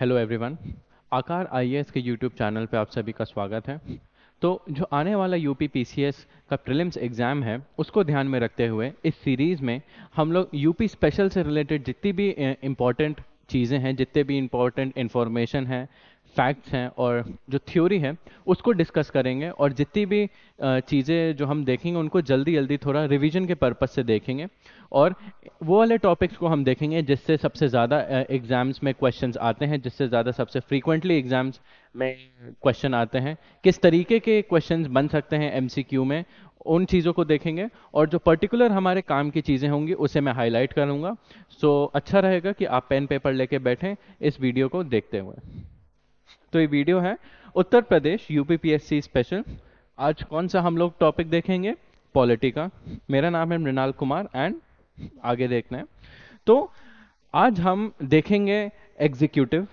Hello everyone Aakar IAS के YouTube channel पे आप सभी का स्वागत है तो जो आने वाला यू पी का प्रिलिम्स एग्ज़ाम है उसको ध्यान में रखते हुए इस सीरीज़ में हम लोग यूपी स्पेशल से रिलेटेड जितनी भी इम्पॉर्टेंट चीज़ें हैं जितने भी इम्पॉर्टेंट इन्फॉर्मेशन है फैक्ट्स हैं और जो थ्योरी है उसको डिस्कस करेंगे और जितनी भी चीज़ें जो हम देखेंगे उनको जल्दी जल्दी थोड़ा रिवीजन के पर्पज़ से देखेंगे और वो वाले टॉपिक्स को हम देखेंगे जिससे सबसे ज़्यादा एग्ज़ाम्स में क्वेश्चन आते हैं जिससे ज़्यादा सबसे फ्रीक्वेंटली एग्ज़ाम्स में क्वेश्चन आते हैं किस तरीके के क्वेश्चन बन सकते हैं एम में उन चीज़ों को देखेंगे और जो पर्टिकुलर हमारे काम की चीज़ें होंगी उसे मैं हाईलाइट करूँगा सो अच्छा रहेगा कि आप पेन पेपर लेके बैठें इस वीडियो को देखते हुए तो ये वीडियो है उत्तर प्रदेश यूपीपीएससी स्पेशल आज कौन सा हम लोग टॉपिक देखेंगे पॉलिटिका मेरा नाम है मृणाल कुमार एंड आगे देखना है तो आज हम देखेंगे एग्जीक्यूटिव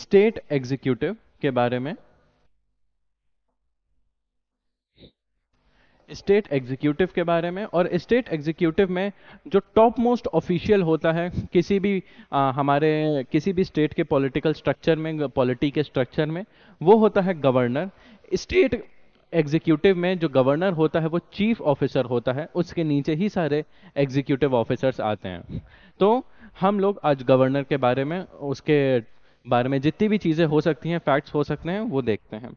स्टेट एग्जीक्यूटिव के बारे में स्टेट एग्जीक्यूटिव के बारे में और स्टेट एग्जीक्यूटिव में जो टॉप मोस्ट ऑफिशियल होता है किसी भी आ, हमारे किसी भी स्टेट के पॉलिटिकल स्ट्रक्चर में पॉलिटी के स्ट्रक्चर में वो होता है गवर्नर स्टेट एग्जीक्यूटिव में जो गवर्नर होता है वो चीफ ऑफिसर होता है उसके नीचे ही सारे एग्जीक्यूटिव ऑफिसर्स आते हैं तो हम लोग आज गवर्नर के बारे में उसके बारे में जितनी भी चीज़ें हो सकती हैं फैक्ट्स हो सकते हैं वो देखते हैं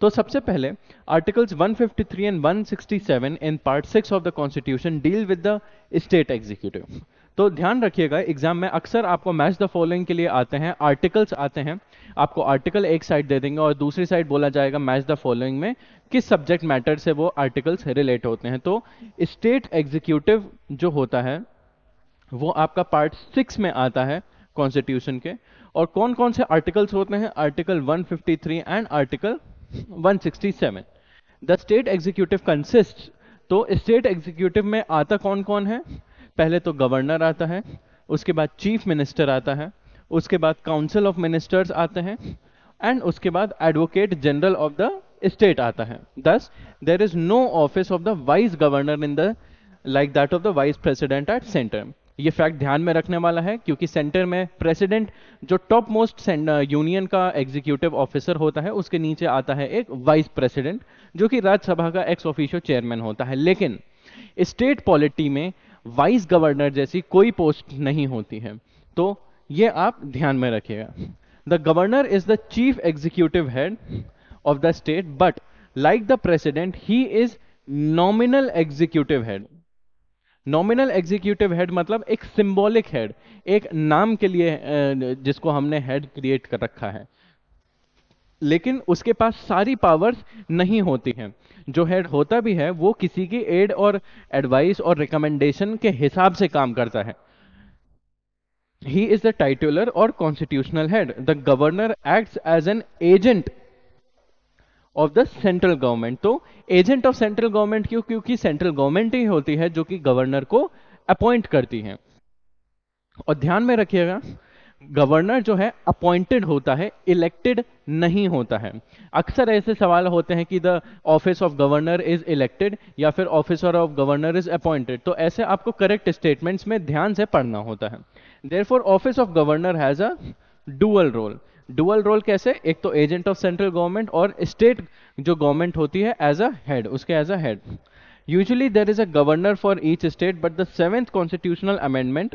तो सबसे पहले articles 153 and 167 in part six of the constitution deal with the state executive तो ध्यान रखिएगा एग्जाम में अक्सर आपको मैच द फॉलोइंग के लिए आते हैं आर्टिकल्स आते हैं आपको आर्टिकल एक साइड दे देंगे और दूसरी साइड बोला जाएगा मैच द फॉलोइंग में किस सब्जेक्ट मैटर से वो आर्टिकल्स रिलेट होते हैं तो स्टेट एग्जीक्यूटिव जो होता है वो आपका पार्ट सिक्स में आता है कॉन्स्टिट्यूशन के और कौन कौन से आर्टिकल्स होते हैं article 153 and article 167 167 The state executive consists. तो स्टेट एग्जीक्यूटिव में आता कौन कौन है पहले तो गवर्नर आता है उसके बाद चीफ मिनिस्टर आता है उसके बाद काउंसिल ऑफ मिनिस्टर्स आते हैं एंड उसके बाद advocate general of the state आता है thus there is no office of the vice governor in the like that of the vice president at center ये फैक्ट ध्यान में रखने वाला है क्योंकि सेंटर में प्रेसिडेंट जो टॉप मोस्ट यूनियन का एग्जीक्यूटिव ऑफिसर होता है उसके नीचे आता है एक वाइस प्रेसिडेंट जो कि राज्यसभा का एक्स ऑफिशियो चेयरमैन होता है लेकिन स्टेट पॉलिटी में वाइस गवर्नर जैसी कोई पोस्ट नहीं होती है तो ये आप ध्यान में रखिएगा the governor is the chief executive head of the state but like the president he is nominal executive head nominal executive head मतलब एक सिंबॉलिक हेड एक नाम के लिए जिसको हमने हेड क्रिएट कर रखा है लेकिन उसके पास सारी पावर्स नहीं होती हैं जो हेड होता भी है वो किसी की एड और एडवाइस और रिकमेंडेशन के हिसाब से काम करता है ही इज द टाइटुलर और constitutional head the governor act as an agent of the central government तो एजेंट ऑफ सेंट्रल गवर्नमेंट क्यों क्योंकि सेंट्रल गवर्नमेंट ही होती है जो कि गवर्नर को अपॉइंट करती है और ध्यान में रखिएगा गवर्नर जो है अपॉइंटेड होता है इलेक्टेड नहीं होता है अक्सर ऐसे सवाल होते हैं कि the office of governor is elected या फिर officer of governor is appointed तो ऐसे आपको करेक्ट स्टेटमेंट्स में ध्यान से पढ़ना होता है therefore office of governor has a dual role dual role कैसे एक तो एजेंट ऑफ सेंट्रल गवर्नमेंट और स्टेट जो गवर्नमेंट होती है एज अ हेड उसके as a head usually there is a governor for each state but the seventh constitutional amendment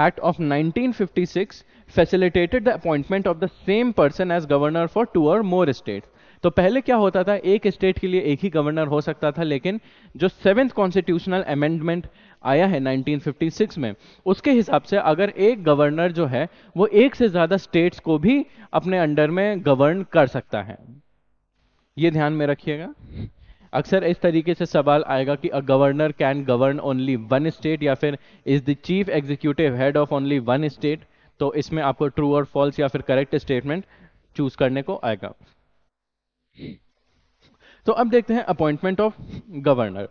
act of 1956 facilitated the appointment of the same person as governor for two और more state तो पहले क्या होता था एक state के लिए एक ही गवर्नर हो सकता था लेकिन जो सेवेंथ कॉन्स्टिट्यूशनल अमेंडमेंट आया है 1956 में उसके हिसाब से अगर एक गवर्नर जो है वो एक से ज़्यादा स्टेट्स को भी अपने अंडर में गवर्न कर सकता है ये ध्यान में रखिएगा अक्सर इस तरीके से सवाल आएगा कि a governor can govern only one state या फिर is the chief executive head of only one state तो इसमें आपको ट्रू और फॉल्स या फिर करेक्ट स्टेटमेंट चूज करने को आएगा तो अब देखते हैं अपॉइंटमेंट ऑफ गवर्नर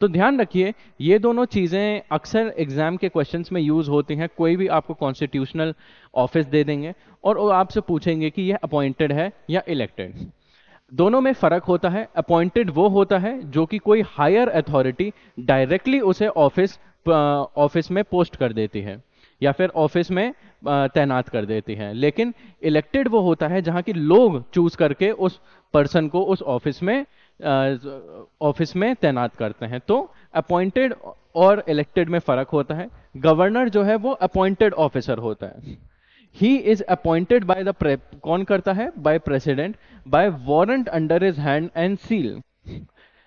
तो ध्यान रखिए ये दोनों चीज़ें अक्सर एग्जाम के क्वेश्चंस में यूज़ होती हैं कोई भी आपको कॉन्स्टिट्यूशनल ऑफिस दे देंगे और वो आपसे पूछेंगे कि यह अपॉइंटेड है या इलेक्टेड दोनों में फ़र्क होता है अपॉइंटेड वो होता है जो कि कोई हायर अथॉरिटी डायरेक्टली उसे ऑफिस ऑफिस में पोस्ट कर देती है या फिर ऑफिस में तैनात कर देती है लेकिन इलेक्टेड वो होता है जहां कि लोग चूज करके उस पर्सन को उस ऑफिस में ऑफिस में तैनात करते हैं तो अपॉइंटेड और इलेक्टेड में फर्क होता है गवर्नर जो है वो अपॉइंटेड ऑफिसर होता है ही इज अपॉइंटेड बाय द कौन करता है by president by warrant under his hand and seal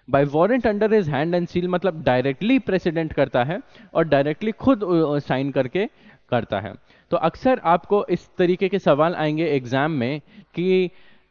by warrant under his hand and seal मतलब डायरेक्टली प्रेसिडेंट करता है और डायरेक्टली खुद साइन करके करता है तो अक्सर आपको इस तरीके के सवाल आएंगे एग्जाम में कि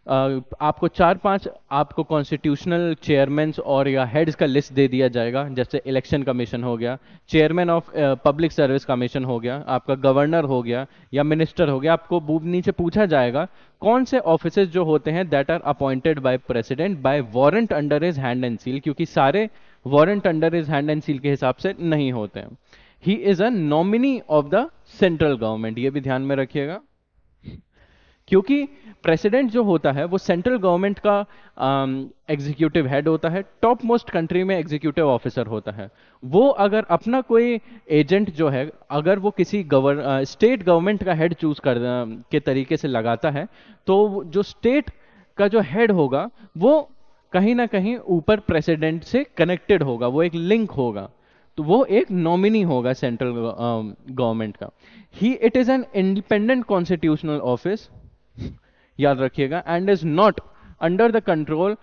आपको चार पांच आपको कॉन्स्टिट्यूशनल चेयरमैन और या हेड्स का लिस्ट दे दिया जाएगा जैसे इलेक्शन कमीशन हो गया chairman of public service commission हो गया आपका गवर्नर हो गया या मिनिस्टर हो गया आपको नीचे पूछा जाएगा कौन से ऑफिस जो होते हैं that are appointed by president by warrant under his hand and seal क्योंकि सारे warrant under his hand and seal के हिसाब से नहीं होते हैं he is a nominee of the central government ये भी ध्यान में रखिएगा क्योंकि प्रेसिडेंट जो होता है वो सेंट्रल गवर्नमेंट का एग्जीक्यूटिव um, हेड होता है टॉप मोस्ट कंट्री में एग्जीक्यूटिव ऑफिसर होता है वो अगर अपना कोई एजेंट जो है अगर वो किसी गवर्न स्टेट गवर्नमेंट का हेड चूज कर um, के तरीके से लगाता है तो जो स्टेट का जो हेड होगा वो कहीं ना कहीं ऊपर प्रेसिडेंट से कनेक्टेड होगा वो एक लिंक होगा तो वो एक नॉमिनी होगा सेंट्रल गवर्नमेंट um, का he it is an independent constitutional office याद रखिएगा and is not under the control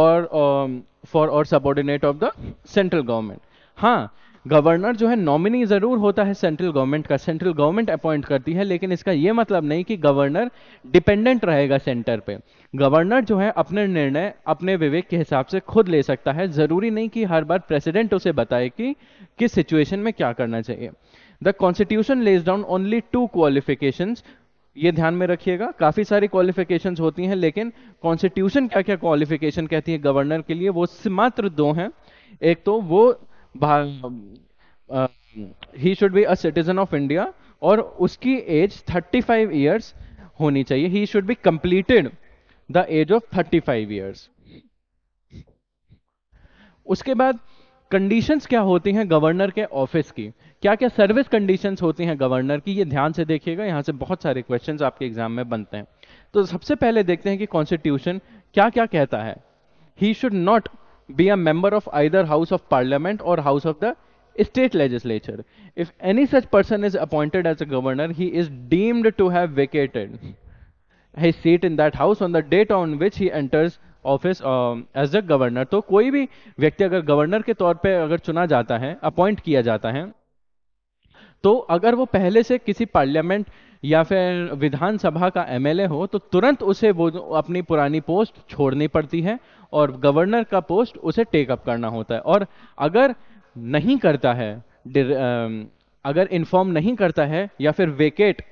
और फॉर और subordinate of the central government हाँ गवर्नर जो है नॉमिनी जरूर होता है सेंट्रल गवर्नमेंट का सेंट्रल गवर्नमेंट अपॉइंट करती है लेकिन इसका यह मतलब नहीं कि गवर्नर डिपेंडेंट रहेगा सेंटर पे गवर्नर जो है अपने निर्णय अपने विवेक के हिसाब से खुद ले सकता है जरूरी नहीं कि हर बार प्रेसिडेंट उसे बताए कि किस सिचुएशन में क्या करना चाहिए the constitution lays down only two qualification ये ध्यान में रखिएगा काफ़ी सारी क्वालिफिकेशंस होती हैं लेकिन कॉन्स्टिट्यूशन क्या क्या क्वालिफिकेशन कहती है गवर्नर के लिए वो मात्र दो हैं एक तो वो he should be a citizen of India और उसकी एज 35 फाइव ईयर्स होनी चाहिए he should be completed the age of 35 five years उसके बाद कंडीशंस क्या होती हैं गवर्नर के ऑफिस की क्या क्या सर्विस कंडीशंस होती हैं गवर्नर की ये ध्यान से देखिएगा यहाँ से बहुत सारे क्वेश्चंस आपके एग्जाम में बनते हैं तो सबसे पहले देखते हैं कि कॉन्स्टिट्यूशन क्या क्या कहता है he should not be a member of either house of parliament और house of the state legislature if any such person is appointed as a governor he is deemed to have vacated his seat in that house on the date on which he enters office as a governor तो कोई भी व्यक्ति अगर governor के तौर पे अगर चुना जाता है अपॉइंट किया जाता है तो अगर वो पहले से किसी पार्लियामेंट या फिर विधानसभा का एमएलए हो तो तुरंत उसे वो अपनी पुरानी पोस्ट छोड़नी पड़ती है और गवर्नर का पोस्ट उसे टेकअप करना होता है और अगर नहीं करता है अगर इन्फॉर्म नहीं करता है या फिर vacate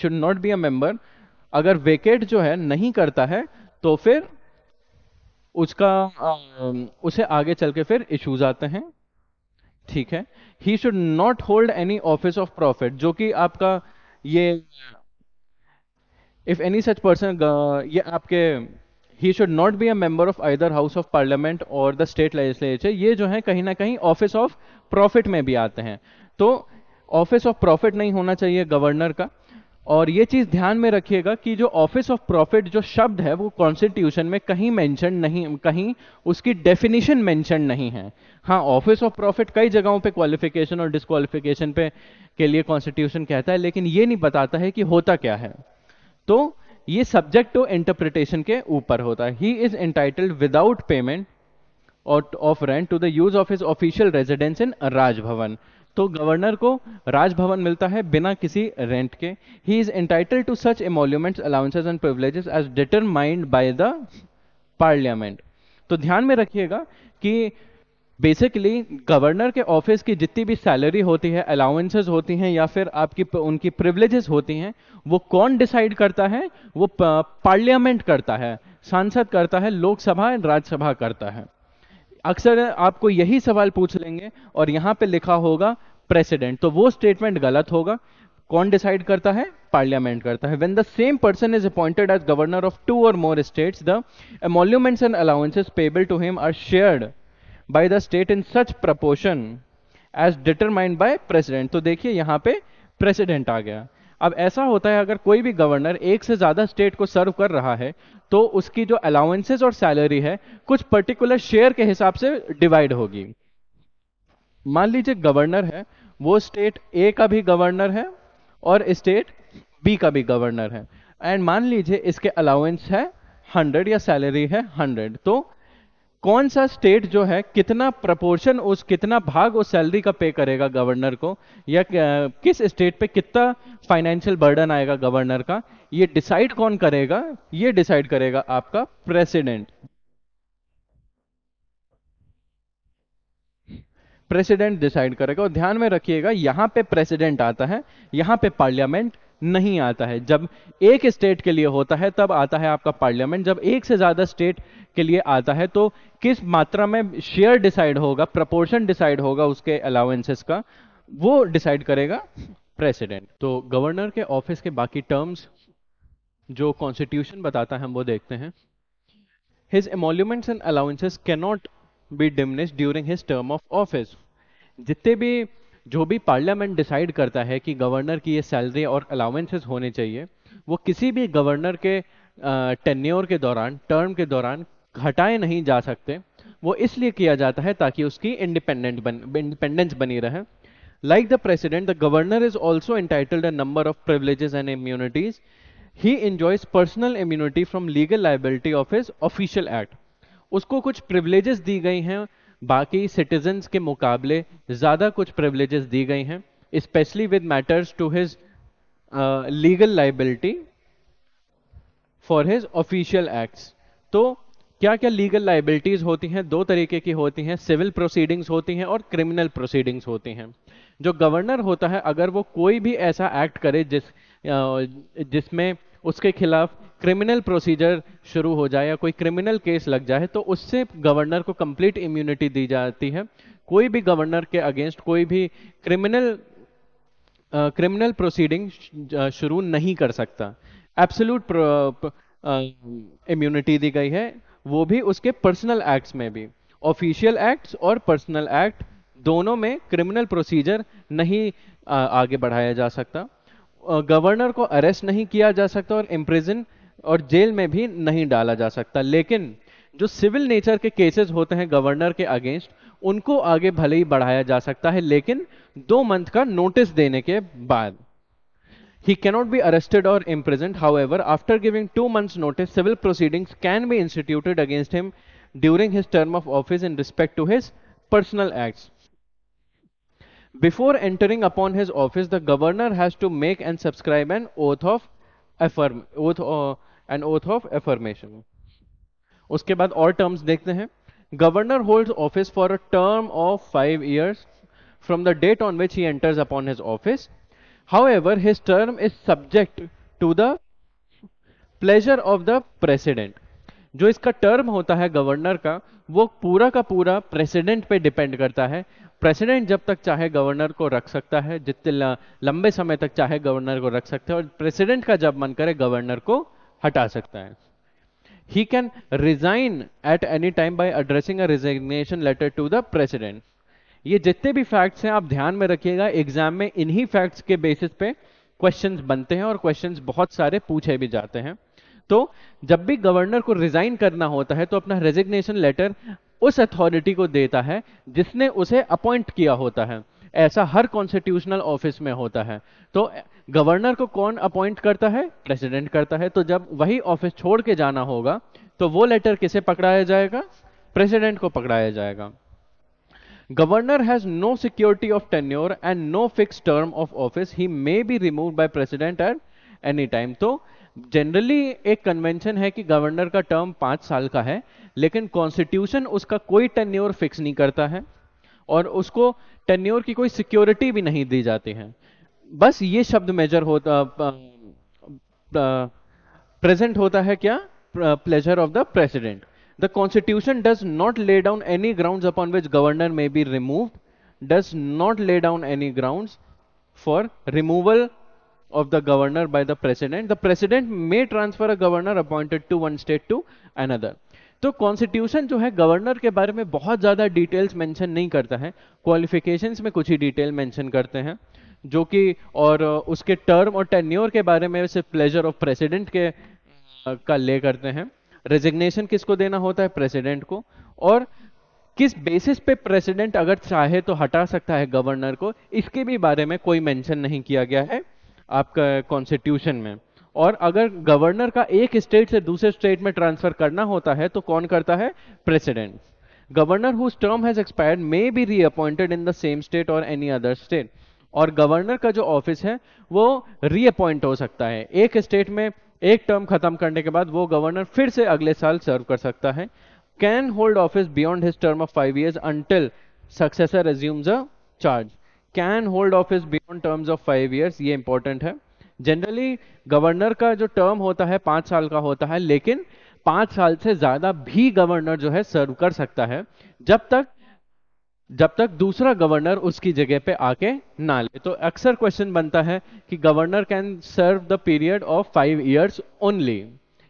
should not be a member अगर वेकेट जो है नहीं करता है तो फिर उसका उसे आगे चल के फिर इश्यूज आते हैं ठीक है he should not hold any office of profit जो कि आपका ये इफ एनी सच पर्सन ये आपके he should not be a member of either house of parliament और द स्टेट लेजिस्लेचर ये जो है कहीं ना कहीं ऑफिस ऑफ प्रॉफिट में भी आते हैं तो ऑफिस ऑफ प्रॉफिट नहीं होना चाहिए गवर्नर का और ये चीज ध्यान में रखिएगा कि जो ऑफिस ऑफ प्रॉफिट जो शब्द है वो कॉन्स्टिट्यूशन में कहीं मेंशन नहीं कहीं उसकी डेफिनेशन मेंशन नहीं है हाँ ऑफिस ऑफ प्रॉफिट कई जगहों पे क्वालिफिकेशन और डिस्कालिफिकेशन पे के लिए कॉन्स्टिट्यूशन कहता है लेकिन ये नहीं बताता है कि होता क्या है तो ये सब्जेक्ट टू इंटरप्रिटेशन के ऊपर होता है ही is entitled without payment of rent to the use of his official residence in Rajbhavan तो गवर्नर को राजभवन मिलता है बिना किसी रेंट के he is entitle to such emoluments allowances and privileges as determined by the parliament तो ध्यान में रखिएगा कि बेसिकली गवर्नर के ऑफिस की जितनी भी सैलरी होती है अलाउंसेज होती हैं या फिर आपकी उनकी प्रिवलेजेस होती हैं वो कौन डिसाइड करता है वो पार्लियामेंट करता है सांसद करता है लोकसभा राज्यसभा करता है अक्सर आपको यही सवाल पूछ लेंगे और यहां पे लिखा होगा प्रेसिडेंट तो वो स्टेटमेंट गलत होगा कौन डिसाइड करता है पार्लियामेंट करता है when the same person is appointed as governor of two और more state the emoluments and allowances payable to him are shared by the state in such proportion as determined by president तो देखिए यहां पे president आ गया अब ऐसा होता है अगर कोई भी गवर्नर एक से ज़्यादा स्टेट को सर्व कर रहा है तो उसकी जो अलाउंसेज और सैलरी है कुछ पर्टिकुलर शेयर के हिसाब से डिवाइड होगी मान लीजिए गवर्नर है वो स्टेट ए का भी गवर्नर है और स्टेट बी का भी गवर्नर है एंड मान लीजिए इसके अलाउंस है हंड्रेड या सैलरी है हंड्रेड तो कौन सा स्टेट जो है कितना प्रपोर्शन उस कितना भाग उस सैलरी का पे करेगा गवर्नर को या किस स्टेट पे कितना फाइनेंशियल बर्डन आएगा गवर्नर का ये डिसाइड कौन करेगा ये डिसाइड करेगा आपका प्रेसिडेंट प्रेसिडेंट डिसाइड करेगा और ध्यान में रखिएगा यहां पे प्रेसिडेंट आता है यहां पे पार्लियामेंट नहीं आता है जब एक स्टेट के लिए होता है तब आता है आपका पार्लियामेंट जब एक से ज़्यादा स्टेट के लिए आता है तो किस मात्रा में शेयर डिसाइड होगा प्रपोर्शन डिसाइड होगा उसके अलाउंसेस का वो डिसाइड करेगा प्रेसिडेंट तो गवर्नर के ऑफिस के बाकी टर्म्स जो कॉन्स्टिट्यूशन बताता है हम वो देखते हैं his emoluments and allowances cannot be diminish during his term of office जितने भी जो भी पार्लियामेंट डिसाइड करता है कि गवर्नर की ये सैलरी और अलाउंसेस होने चाहिए वो किसी भी गवर्नर के टेन्योर के दौरान टर्म के दौरान घटाए नहीं जा सकते वो इसलिए किया जाता है ताकि उसकी इंडिपेंडेंट बन इंडिपेंडेंस बनी रहे like the president the governor is also entitled a number of privileges and immunities he enjoys personal immunity from legal liability of his official act उसको कुछ प्रिवलेजेस दी गई हैं बाकी सिटीजन के मुकाबले ज़्यादा कुछ प्रिवलेजेस दी गई हैं specially with matters to his legal liability for his official acts तो क्या क्या लीगल लाइबिलिटीज होती हैं दो तरीके की होती हैं सिविल प्रोसीडिंग्स होती हैं और क्रिमिनल प्रोसीडिंग्स होती हैं जो गवर्नर होता है अगर वो कोई भी ऐसा एक्ट करे जिस uh, जिसमें उसके खिलाफ क्रिमिनल प्रोसीजर शुरू हो जाए या कोई क्रिमिनल केस लग जाए तो उससे गवर्नर को कंप्लीट इम्यूनिटी दी जाती है कोई भी गवर्नर के अगेंस्ट कोई भी क्रिमिनल क्रिमिनल प्रोसीडिंग शुरू नहीं कर सकता एब्सोल्यूट इम्यूनिटी दी गई है वो भी उसके पर्सनल एक्ट्स में भी ऑफिशियल एक्ट्स और पर्सनल एक्ट दोनों में क्रिमिनल प्रोसीजर नहीं आ, आगे बढ़ाया जा सकता गवर्नर को अरेस्ट नहीं किया जा सकता और इम्प्रिजन और जेल में भी नहीं डाला जा सकता लेकिन जो सिविल नेचर के केसेस होते हैं गवर्नर के अगेंस्ट उनको आगे भले ही बढ़ाया जा सकता है लेकिन दो मंथ का नोटिस देने के बाद ही कैनॉट बी अरेस्टेड और imprisoned however after giving two month notice civil proceeding can be instituted against him during his term of office in respect to his personal act before entering upon his office the governor has to make and subscribe an oath of affirm oath and oath of affirmation उसके बाद और terms देखते हैं governor hold office for a term of five years the date on which he enters upon his office however his term is subject to the pleasure of the president जो इसका term होता है governor का वो पूरा का पूरा president पे डिपेंड करता है प्रेसिडेंट जब तक चाहे गवर्नर को रख सकता है जितने लंबे समय तक चाहे गवर्नर को रख सकते हैं और प्रेसिडेंट का जब मन करे गवर्नर को हटा सकता है he can resign at any time by addressing a resignation letter to the president ये जितने भी फैक्ट्स हैं आप ध्यान में रखिएगा एग्जाम में इन्हीं फैक्ट्स के बेसिस पे क्वेश्चंस बनते हैं और क्वेश्चंस बहुत सारे पूछे भी जाते हैं तो जब भी गवर्नर को रिजाइन करना होता है तो अपना रेजिग्नेशन लेटर उस अथॉरिटी को देता है जिसने उसे अपॉइंट किया होता है ऐसा हर कॉन्स्टिट्यूशनल ऑफिस में होता है तो गवर्नर को कौन अपॉइंट करता है प्रेसिडेंट करता है तो जब वही ऑफिस छोड़ के जाना होगा तो वो लेटर किसे पकड़ाया जाएगा प्रेसिडेंट को पकड़ाया जाएगा governor has no security of tenure and no fix term of office he may be remove by president at any time तो जनरली एक कन्वेंशन है कि गवर्नर का टर्म पांच साल का है लेकिन कॉन्स्टिट्यूशन उसका कोई टेन्योर फिक्स नहीं करता है और उसको टेन्योर की कोई सिक्योरिटी भी नहीं दी जाती है बस ये शब्द मेजर होता प्रेजेंट होता है क्या pleasure of the president the constitution does not lay down any ground upon which governor may be removed does not lay down any ground for removal of the governor by the president the president may transfer a governor appointed to one state to another तो constitution जो है governor के बारे में बहुत ज्यादा details mention नहीं करता है क्वालिफिकेशन में कुछ ही डिटेल मेंशन करते हैं जो कि और उसके टर्म और टेन्योर के बारे में सिर्फ प्लेजर ऑफ प्रेसिडेंट के का ले करते हैं रेजिग्नेशन किसको देना होता है प्रेसिडेंट को और किस बेसिस पे प्रेसिडेंट अगर चाहे तो हटा सकता है गवर्नर को इसके भी बारे में कोई मेंशन नहीं किया गया है आपका कॉन्स्टिट्यूशन में और अगर गवर्नर का एक स्टेट से दूसरे स्टेट में ट्रांसफर करना होता है तो कौन करता है president governor whose term has expired may be reappointed in the same state और एनी अदर स्टेट और गवर्नर का जो ऑफिस है वो रीअपॉइंट हो सकता है एक स्टेट में एक टर्म खत्म करने के बाद वो गवर्नर फिर से अगले साल सर्व कर सकता है can hold office beyond his term of five years until successor assumes a charge can hold office beyond terms of five years ये इंपॉर्टेंट है जनरली गवर्नर का जो टर्म होता है पांच साल का होता है लेकिन पांच साल से ज्यादा भी गवर्नर जो है सर्व कर सकता है जब तक जब तक दूसरा गवर्नर उसकी जगह पे आके ना ले तो अक्सर क्वेश्चन बनता है कि governor can serve the period of five years only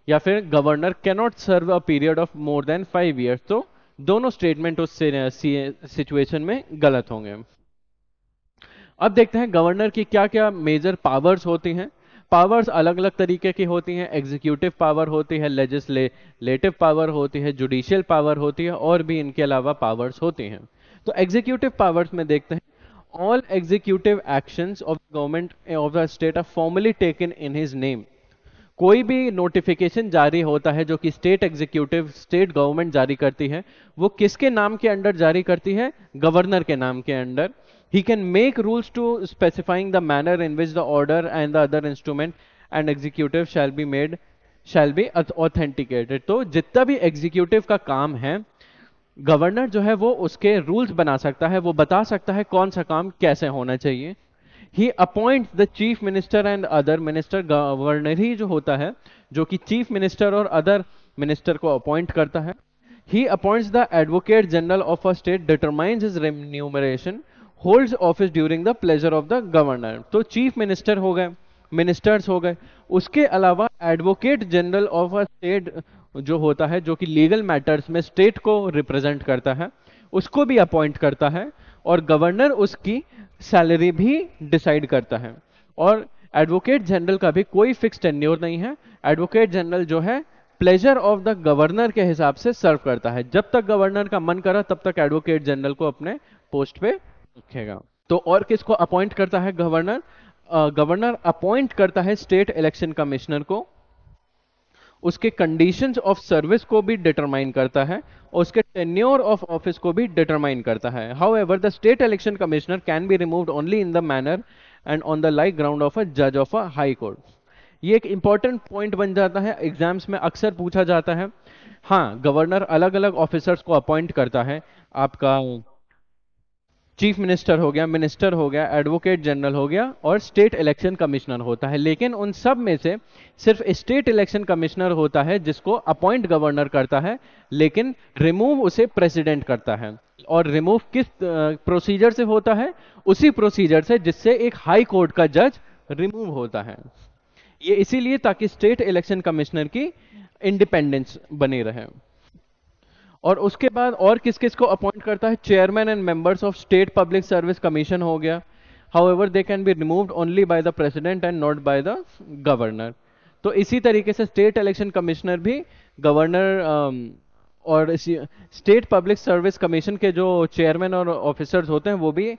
या फिर governor cannot serve a period of more than five years तो दोनों स्टेटमेंट उस सिचुएशन में गलत होंगे अब देखते हैं गवर्नर की क्या क्या मेजर पावर्स होती हैं पावर्स अलग अलग तरीके की होती हैं एग्जीक्यूटिव पावर होती है लेजिस्लेटिव पावर होती है जुडिशियल पावर होती है और भी इनके अलावा पावर्स होती हैं तो एग्जीक्यूटिव पावर्स में देखते हैं all executive action of government of the state state formally taken in his name कोई भी नोटिफिकेशन जारी होता है जो कि स्टेट एग्जीक्यूटिव स्टेट गवर्नमेंट जारी करती है वो किसके नाम के अंडर जारी करती है गवर्नर के नाम के under he can make rules to specifying the manner in which the order and the other instrument and executive shall be made shall be authenticated तो जितना भी एग्जीक्यूटिव का काम है गवर्नर जो है वो उसके रूल्स बना सकता है वो बता सकता है कौन सा काम कैसे होना चाहिए he appoint the chief minister and other minister governor he जो होता है जो कि चीफ मिनिस्टर और अदर मिनिस्टर को अपॉइंट करता है he appoints the advocate general of a state determines his remuneration holds office during the pleasure of the governor तो चीफ मिनिस्टर हो गए मिनिस्टर्स हो गए उसके अलावा advocate general of a state जो होता है जो कि लीगल मैटर्स में स्टेट को रिप्रेजेंट करता है उसको भी अपॉइंट करता है और गवर्नर उसकी सैलरी भी डिसाइड करता है और एडवोकेट जनरल का भी कोई फिक्स टेन्योर नहीं है एडवोकेट जनरल जो है प्लेजर ऑफ द गवर्नर के हिसाब से सर्व करता है जब तक गवर्नर का मन करा तब तक एडवोकेट जनरल को अपने पोस्ट पे रखेगा तो और किसको अपॉइंट करता है गवर्नर गवर्नर अपॉइंट करता है स्टेट इलेक्शन कमिश्नर को उसके कंडीशंस ऑफ सर्विस को भी डिटरमाइन करता है और उसके टेन्योर ऑफ ऑफिस को भी डिटरमाइन करता है however the state election commissioner can be removed only in the manner and on the like ground of a जज ऑफ अ हाई कोर्ट ये एक इंपॉर्टेंट पॉइंट बन जाता है एग्जाम्स में अक्सर पूछा जाता है हाँ गवर्नर अलग अलग ऑफिसर्स को अपॉइंट करता है आपका चीफ मिनिस्टर हो गया मिनिस्टर हो गया एडवोकेट जनरल हो गया और स्टेट इलेक्शन कमिश्नर होता है लेकिन उन सब में से सिर्फ स्टेट इलेक्शन कमिश्नर होता है जिसको अपॉइंट गवर्नर करता है लेकिन रिमूव उसे प्रेसिडेंट करता है और रिमूव किस प्रोसीजर से होता है उसी प्रोसीजर से जिससे एक हाई कोर्ट का जज रिमूव होता है ये इसीलिए ताकि स्टेट इलेक्शन कमिश्नर की इंडिपेंडेंस बनी रहे और उसके बाद और किस किस को अपॉइंट करता है chairman and members of state public service commission हो गया however they can be removed only by the president and not by the governor तो इसी तरीके से स्टेट इलेक्शन कमिश्नर भी गवर्नर um, और स्टेट पब्लिक सर्विस कमीशन के जो चेयरमैन और ऑफिसर्स होते हैं वो भी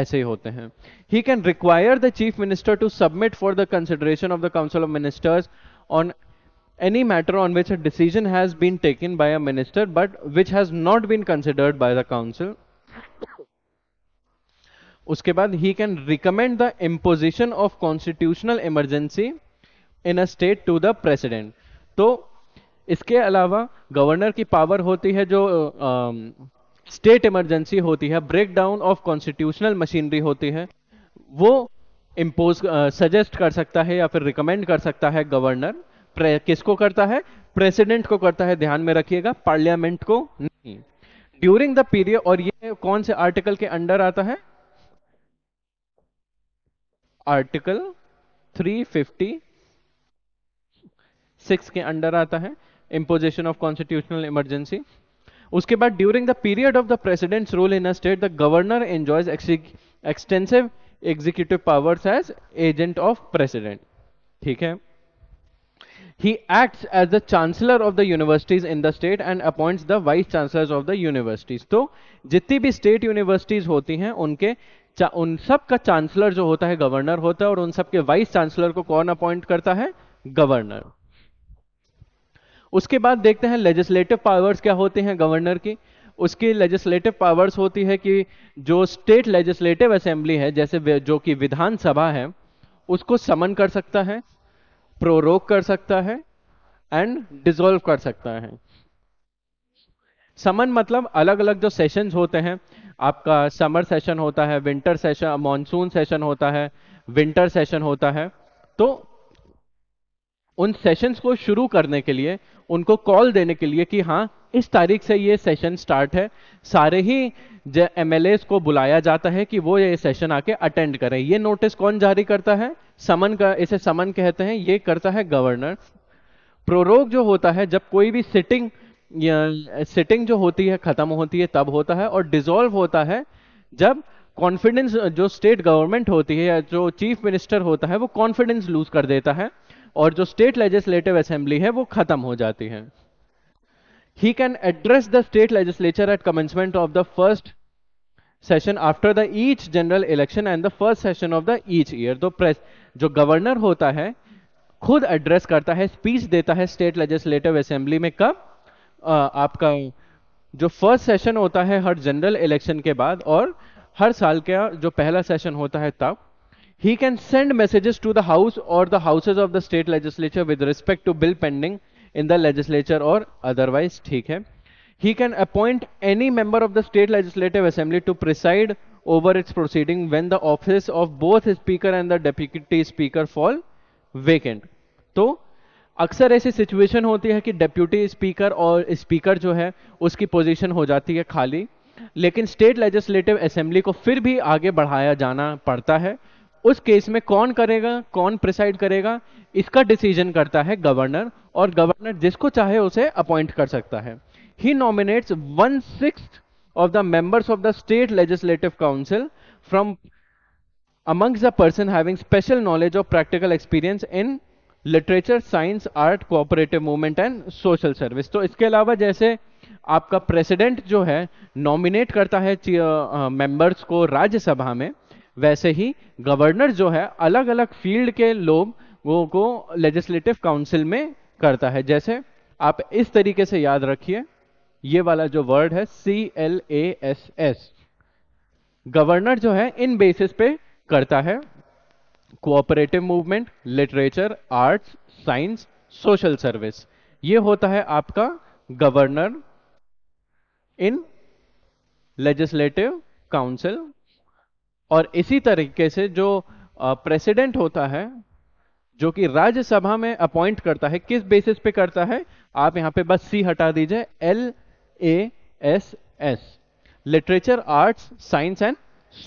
ऐसे ही होते हैं he can require the chief minister to submit for the consideration of the council of ministers on any matter on which a decision has been taken by a minister but which has not been considered by the council उसके बाद he can recommend the imposition of constitutional emergency in a state to the president तो इसके अलावा governor की power होती है जो state uh, emergency होती है break down of constitutional machinery होती है वो इम्पोज सजेस्ट uh, कर सकता है या फिर रिकमेंड कर सकता है गवर्नर किसको करता है प्रेसिडेंट को करता है ध्यान में रखिएगा पार्लियामेंट को नहीं ड्यूरिंग द पीरियड और ये कौन से आर्टिकल के अंडर आता है आर्टिकल 356 के अंडर आता है इंपोजिशन ऑफ कॉन्स्टिट्यूशनल इमरजेंसी उसके बाद during the period of the president's rule in a state the governor enjoys extensive executive powers as agent of president ठीक है He acts as the chancellor of the universities in the state and appoints the vice chancellors of the universities. तो jitni bhi state universities hoti hain unke उन सब का chancellor जो होता है governor होता है और उन सब के वाइस चांसलर को कौन अपॉइंट करता है गवर्नर उसके बाद देखते हैं लेजिस्लेटिव पावर्स क्या होते हैं गवर्नर की उसकी लेजिस्लेटिव पावर्स होती है कि जो स्टेट लेजिस्लेटिव असेंबली है जैसे जो कि विधानसभा है उसको समन कर सकता है प्रोरोक कर सकता है एंड डिजोल्व कर सकता है समन मतलब अलग अलग जो सेशंस होते हैं आपका समर सेशन होता है विंटर सेशन मॉनसून सेशन होता है विंटर सेशन होता है तो उन सेशंस को शुरू करने के लिए उनको कॉल देने के लिए कि हाँ इस तारीख से ये सेशन स्टार्ट है सारे ही एम को बुलाया जाता है कि वो ये सेशन आके अटेंड करें ये नोटिस कौन जारी करता है समन का इसे समन कहते हैं ये करता है गवर्नर प्रोरोग जो होता है जब कोई भी सिटिंग सिटिंग जो होती है खत्म होती है तब होता है और डिजोल्व होता है जब कॉन्फिडेंस जो स्टेट गवर्नमेंट होती है या जो चीफ मिनिस्टर होता है वो कॉन्फिडेंस लूज कर देता है और जो स्टेट लेजिस्लेटिव असेंबली है वो खत्म हो जाती है he can address the state legislature at commencement of the first session after the each general election and the first session of the each year तो प्रेस जो गवर्नर होता है खुद एड्रेस करता है स्पीच देता है स्टेट लेजिस्लेटिव असेंबली में कब आपका जो फर्स्ट सेशन होता है हर जनरल इलेक्शन के बाद और हर साल का जो पहला सेशन होता है तब he can send messages to the house और the houses of the state legislature with respect to bill pending in the legislature और अदरवाइज ठीक है he can appoint any member of the state legislative assembly to preside over its proceeding when the office of both speaker and the deputy speaker for vacant तो अक्सर ऐसी situation होती है कि deputy speaker और speaker जो है उसकी पोजिशन हो जाती है खाली लेकिन स्टेट लेजिस्लेटिव असेंबली को फिर भी आगे बढ़ाया जाना पड़ता है उस केस में कौन करेगा कौन प्रिसाइड करेगा इसका डिसीजन करता है गवर्नर और गवर्नर जिसको चाहे उसे अपॉइंट कर सकता है he nominates one six of the members of the state legislative council from amongst the person having special knowledge of practical experience in literature science art cooperative movement and social service तो इसके अलावा जैसे आपका president जो है nominate करता है members को राज्यसभा में वैसे ही गवर्नर जो है अलग अलग फील्ड के लोगों को लेजिस्लेटिव काउंसिल में करता है जैसे आप इस तरीके से याद रखिए ये वाला जो वर्ड है C L A S S governor जो है इन बेसिस पे करता है cooperative movement literature arts science social service ये होता है आपका गवर्नर इन लेजिस्लेटिव काउंसिल और इसी तरीके से जो प्रेसिडेंट होता है जो कि राज्यसभा में अपॉइंट करता है किस बेसिस पे करता है आप यहां पे बस सी हटा दीजिए L A S S literature arts science and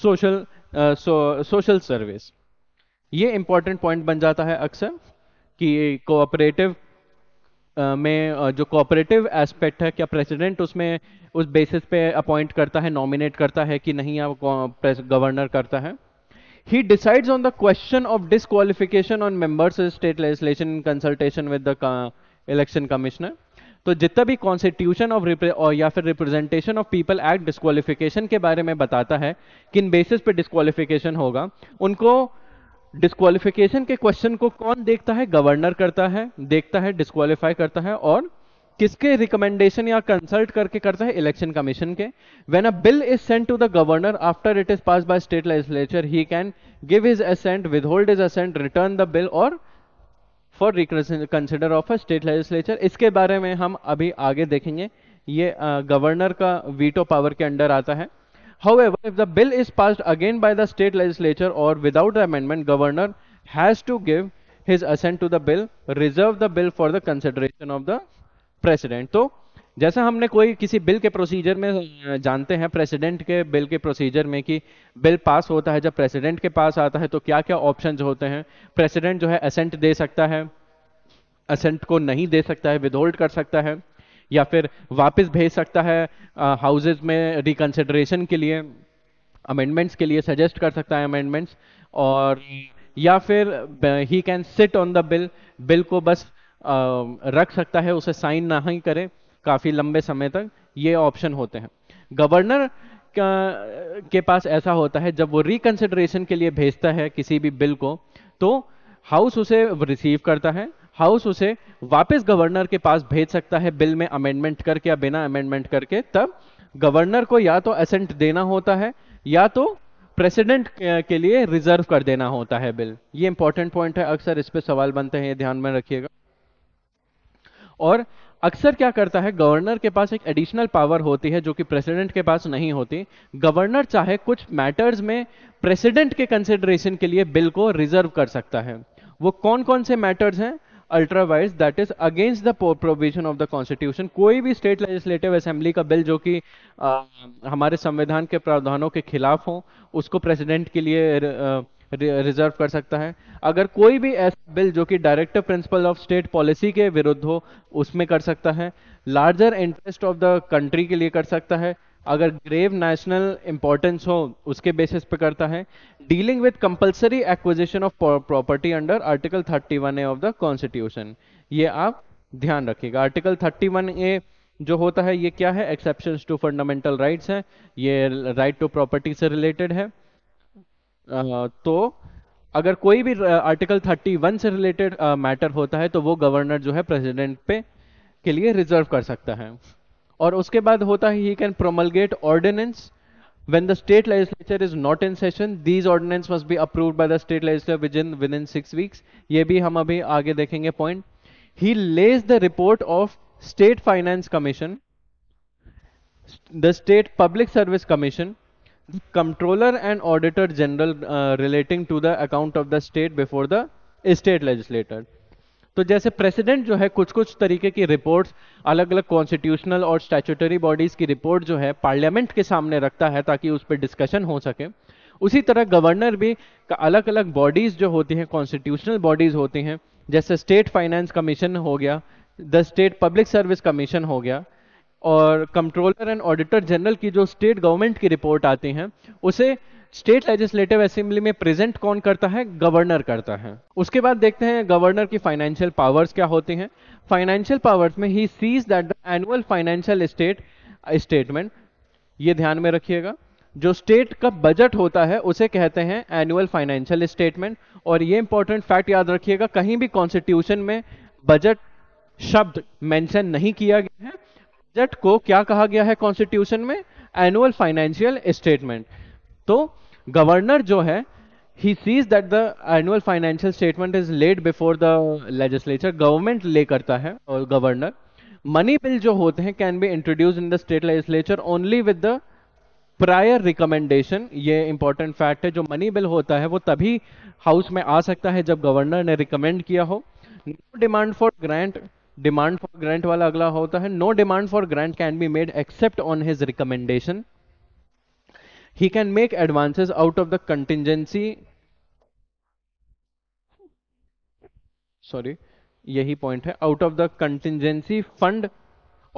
social social service ये इंपॉर्टेंट पॉइंट बन जाता है अक्सर कि कोऑपरेटिव में जो कोऑपरेटिव एस्पेक्ट है क्या प्रेसिडेंट उसमें उस बेसिस पे अपॉइंट करता है नॉमिनेट करता है कि नहीं या गवर्नर करता है he decides on the question of disqualification on members of state legislation in consultation with the uh, election commissioner तो जितना भी कॉन्स्टिट्यूशन ऑफ या फिर representation of people act disqualification के बारे में बताता है किन बेसिस पे डिस्कालिफिकेशन होगा उनको डिस्कालिफिकेशन के क्वेश्चन को कौन देखता है गवर्नर करता है देखता है डिस्कालीफाई करता है और किसके रिकमेंडेशन या कंसल्ट करके करता है इलेक्शन कमीशन के when a bill is sent to the governor after it is pass by state legislature he can give his assent withhold is assent return the bill और for reconsider of a state legislature इसके बारे में हम अभी आगे देखेंगे ये governor का वीटो पावर के अंडर आता है However, if the bill is passed again by the state legislature or without amendment, governor has to give his assent to the bill, reserve the bill for the consideration of the president. So, जैसा हमने कोई किसी bill के procedure में जानते हैं president के bill के प्रोसीजर में कि बिल पास होता है जब प्रेसिडेंट के पास आता है तो क्या क्या ऑप्शन होते हैं प्रेसिडेंट जो है असेंट दे सकता है असेंट को नहीं दे सकता है विदहोल्ड कर सकता है या फिर वापस भेज सकता है हाउसेज में रिकन्सिडरेशन के लिए अमेंडमेंट्स के लिए सजेस्ट कर सकता है अमेंडमेंट्स और या फिर he can sit on the bill bill को बस आ, रख सकता है उसे साइन ना ही करे काफ़ी लंबे समय तक ये ऑप्शन होते हैं गवर्नर के पास ऐसा होता है जब वो रिकन्सिडरेशन के लिए भेजता है किसी भी बिल को तो हाउस उसे रिसीव करता है हाउस उसे वापस गवर्नर के पास भेज सकता है बिल में अमेंडमेंट करके या बिना अमेंडमेंट करके तब गवर्नर को या तो असेंट देना होता है या तो प्रेसिडेंट के लिए रिजर्व कर देना होता है बिल ये इंपॉर्टेंट पॉइंट है अक्सर इस पर सवाल बनते हैं ये ध्यान में रखिएगा और अक्सर क्या करता है गवर्नर के पास एक एडिशनल पावर होती है जो कि प्रेसिडेंट के पास नहीं होती गवर्नर चाहे कुछ मैटर्स में प्रेसिडेंट के कंसिडरेशन के लिए बिल को रिजर्व कर सकता है वो कौन कौन से मैटर्स हैं ultra vires that is against the provision of the constitution कोई भी स्टेट लेजिस्लेटिव असेंबली का बिल जो कि हमारे संविधान के प्रावधानों के खिलाफ हो उसको प्रेसिडेंट के लिए रिजर्व कर सकता है अगर कोई भी ऐसा बिल जो कि directive principle of state policy के विरुद्ध हो उसमें कर सकता है larger interest of the country के लिए कर सकता है अगर ग्रेव नेशनल इंपॉर्टेंस हो उसके बेसिस पे करता है dealing with compulsory acquisition of property under article 31 A of the constitution ये आप ध्यान रखिएगा आर्टिकल 31 ए जो होता है ये क्या है एक्सेप्शन टू फंडामेंटल राइट है ये राइट टू प्रॉपर्टी से रिलेटेड है आ, तो अगर कोई भी आर्टिकल 31 से रिलेटेड मैटर होता है तो वो गवर्नर जो है प्रेसिडेंट पे के लिए रिजर्व कर सकता है और उसके बाद होता है he can promulgate ordinance when the state legislature is not in session these ordinance must be approve by the state legislature within within six weeks ये भी हम अभी आगे देखेंगे point he lays the report of state finance commission the state public service commission controller and auditor general relating to the account of the state before the state legislator तो जैसे president जो है कुछ कुछ तरीके की रिपोर्ट्स अलग अलग कॉन्स्टिट्यूशनल और स्टैचुटरी बॉडीज़ की रिपोर्ट जो है पार्लियामेंट के सामने रखता है ताकि उस पर डिस्कशन हो सके उसी तरह गवर्नर भी अलग अलग बॉडीज़ जो होती हैं कॉन्स्टिट्यूशनल बॉडीज़ होती हैं जैसे स्टेट फाइनेंस कमीशन हो गया the state public service commission हो गया और कंट्रोलर एंड ऑडिटर जनरल की जो स्टेट गवर्नमेंट की रिपोर्ट आती हैं उसे स्टेट लेजिस्लेटिव असेंबली में प्रेजेंट कौन करता है गवर्नर करता है उसके बाद देखते हैं गवर्नर की फाइनेंशियल पावर्स क्या होती हैं फाइनेंशियल पावर्स में he sees that the annual financial state statement ये ध्यान में रखिएगा जो स्टेट का बजट होता है उसे कहते हैं एनुअल फाइनेंशियल स्टेटमेंट और ये इंपॉर्टेंट फैक्ट याद रखिएगा कहीं भी कॉन्स्टिट्यूशन में बजट शब्द मेंशन नहीं किया गया है बजट को क्या कहा गया है कॉन्स्टिट्यूशन में एनुअल फाइनेंशियल स्टेटमेंट तो गवर्नर जो है he sees that the annual financial statement is laid before the legislature government lay करता है और गवर्नर मनी बिल जो होते हैं can be introduce in the state legislature only with the prior recommendation ये इंपॉर्टेंट फैक्ट है जो money bill होता है वो तभी हाउस में आ सकता है जब गवर्नर ने रिकमेंड किया हो no demand for grant demand for grant वाला अगला होता है no demand for grant can be made except on his recommendation he can make advances out of the contingency sorry यही पॉइंट है out of the contingency fund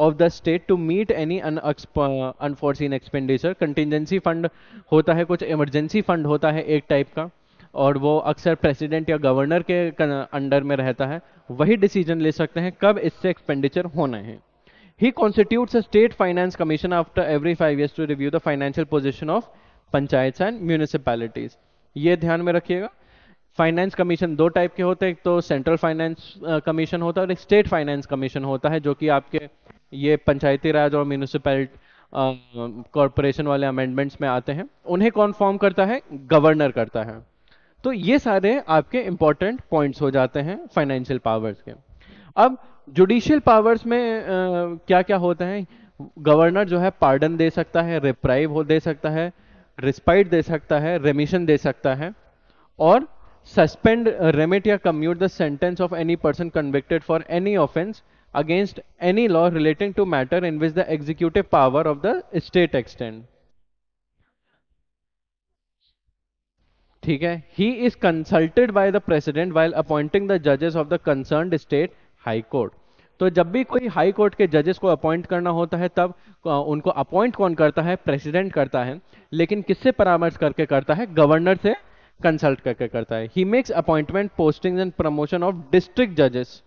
of the state to meet any unforeseen expenditure contingency fund होता है कुछ emergency fund होता है एक type का और वो अक्सर प्रेसिडेंट या गवर्नर के अंडर में रहता है वही डिसीजन ले सकते हैं कब इससे एक्सपेंडिचर होना है He constitutes a state finance commission after every 5 years to review the financial position of panchayats and municipalities ye dhyan mein rakhiyega finance commission दो टाइप के होते हैं एक तो सेंट्रल फाइनेंस कमीशन होता है और एक स्टेट फाइनेंस कमीशन होता है जो कि आपके ये पंचायती राज और म्यूनिसिपैल कॉरपोरेशन वाले अमेंडमेंट्स में आते हैं उन्हें कौन फॉर्म करता है गवर्नर करता है तो ये सारे आपके इंपॉर्टेंट पॉइंट्स हो जाते हैं फाइनेंशियल पावर्स के अब जुडिशियल पावर्स में आ, क्या क्या होता है गवर्नर जो है पार्डन दे सकता है रिप्राइव दे सकता है रिस्पाइट दे सकता है रेमिशन दे सकता है और सस्पेंड रेमिट या commute the sentence of any person convicted for any offence against any law relating to matter in which the executive power of the state extend ठीक है ही is consulted by the president while appointing the जजेस of the concern state high court तो जब भी कोई high court के जजेस को अपॉइंट करना होता है तब उनको अपॉइंट कौन करता है प्रेसिडेंट करता है लेकिन किससे परामर्श करके करता है गवर्नर से कंसल्ट करके करता है he makes appointment posting and promotion of district जजेस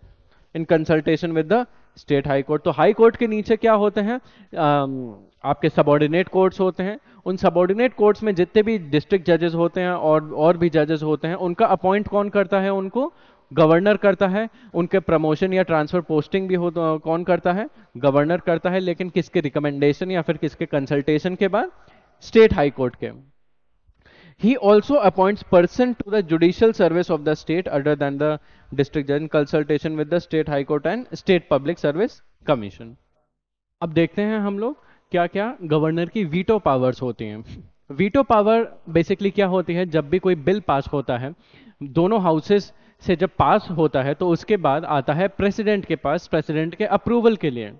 in consultation with the state high court तो हाई कोर्ट के नीचे क्या होते हैं आपके सबॉर्डिनेट कोर्ट्स होते हैं उन सबॉर्डिनेट कोर्ट्स में जितने भी डिस्ट्रिक्ट जजेस होते हैं और और भी जजेस होते हैं उनका अपॉइंट कौन करता है उनको गवर्नर करता है उनके प्रमोशन या ट्रांसफर पोस्टिंग भी हो तो कौन करता है गवर्नर करता है लेकिन किसके रिकमेंडेशन या फिर किसके कंसल्टेशन के बाद स्टेट हाई कोर्ट के he also appoints person to the judicial service of the state other than the district judge in consultation with the state high court and state public service commission अब देखते हैं हम लोग क्या क्या governor की veto powers होती हैं वीटो पावर बेसिकली क्या होती है जब भी कोई बिल पास होता है दोनों हाउसेस से जब पास होता है तो उसके बाद आता है प्रेसिडेंट के पास प्रेसिडेंट के अप्रूवल के लिए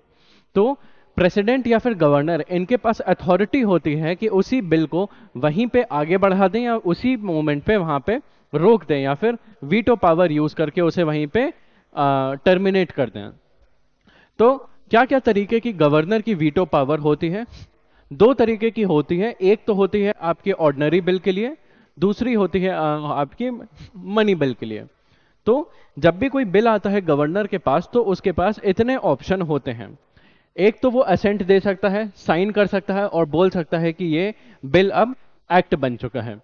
तो प्रेसिडेंट या फिर गवर्नर इनके पास अथॉरिटी होती है कि उसी बिल को वहीं पे आगे बढ़ा दें या उसी मोमेंट पे वहां पे रोक दें या फिर वीटो पावर यूज करके उसे वहीं पे टर्मिनेट कर दें तो क्या क्या तरीके की गवर्नर की वीटो पावर होती है दो तरीके की होती है एक तो होती है आपके ऑर्डनरी बिल के लिए दूसरी होती है आपकी मनी बिल के लिए तो जब भी कोई बिल आता है गवर्नर के पास तो उसके पास इतने ऑप्शन होते हैं एक तो वो असेंट दे सकता है साइन कर सकता है और बोल सकता है कि ये बिल अब एक्ट बन चुका है